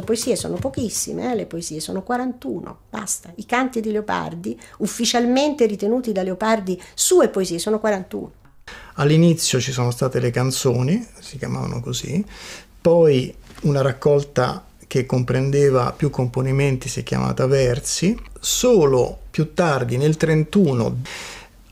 Le poesie sono pochissime, eh? le poesie sono 41, basta. I canti di Leopardi, ufficialmente ritenuti da Leopardi sue poesie, sono 41. All'inizio ci sono state le canzoni, si chiamavano così, poi una raccolta che comprendeva più componimenti si è chiamata Versi, solo più tardi nel 1931,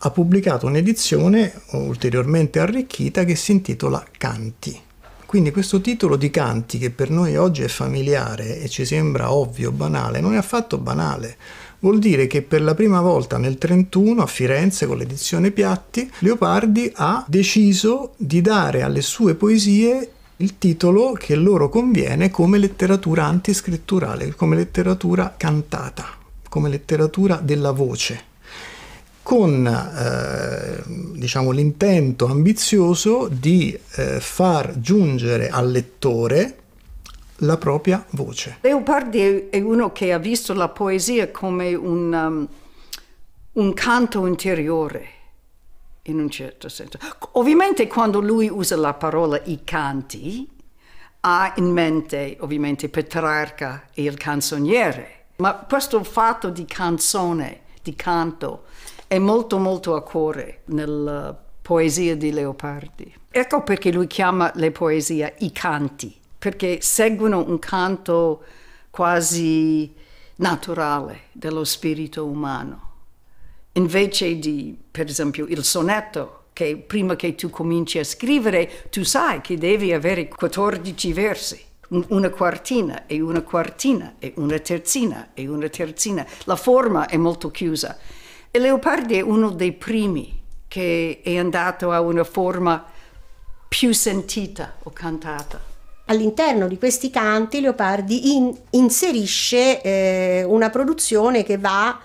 ha pubblicato un'edizione ulteriormente arricchita che si intitola Canti. Quindi questo titolo di canti che per noi oggi è familiare e ci sembra ovvio, banale, non è affatto banale. Vuol dire che per la prima volta nel 1931 a Firenze con l'edizione Piatti, Leopardi ha deciso di dare alle sue poesie il titolo che loro conviene come letteratura antiscritturale, come letteratura cantata, come letteratura della voce con eh, diciamo, l'intento ambizioso di eh, far giungere al lettore la propria voce. Leopardi è uno che ha visto la poesia come un, um, un canto interiore in un certo senso. Ovviamente quando lui usa la parola i canti, ha in mente ovviamente Petrarca e il canzoniere, ma questo fatto di canzone, di canto, è molto molto a cuore nella eh, poesia di Leopardi. Ecco perché lui chiama le poesie i canti, perché seguono un canto quasi naturale dello spirito umano. Invece di, per esempio, il sonetto, che prima che tu cominci a scrivere, tu sai che devi avere 14 versi una quartina e una quartina e una terzina e una terzina. La forma è molto chiusa. E Leopardi è uno dei primi che è andato a una forma più sentita o cantata. All'interno di questi canti Leopardi in, inserisce eh, una produzione che va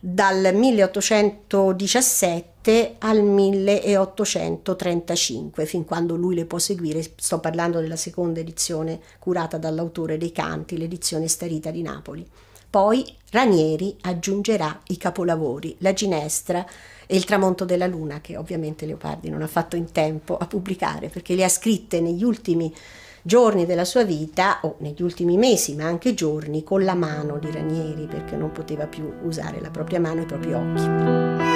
dal 1817 al 1835, fin quando lui le può seguire. Sto parlando della seconda edizione curata dall'autore dei canti, l'edizione starita di Napoli. Poi Ranieri aggiungerà i capolavori, la ginestra e il tramonto della luna, che ovviamente Leopardi non ha fatto in tempo a pubblicare, perché le ha scritte negli ultimi giorni della sua vita, o negli ultimi mesi, ma anche giorni, con la mano di Ranieri, perché non poteva più usare la propria mano e i propri occhi.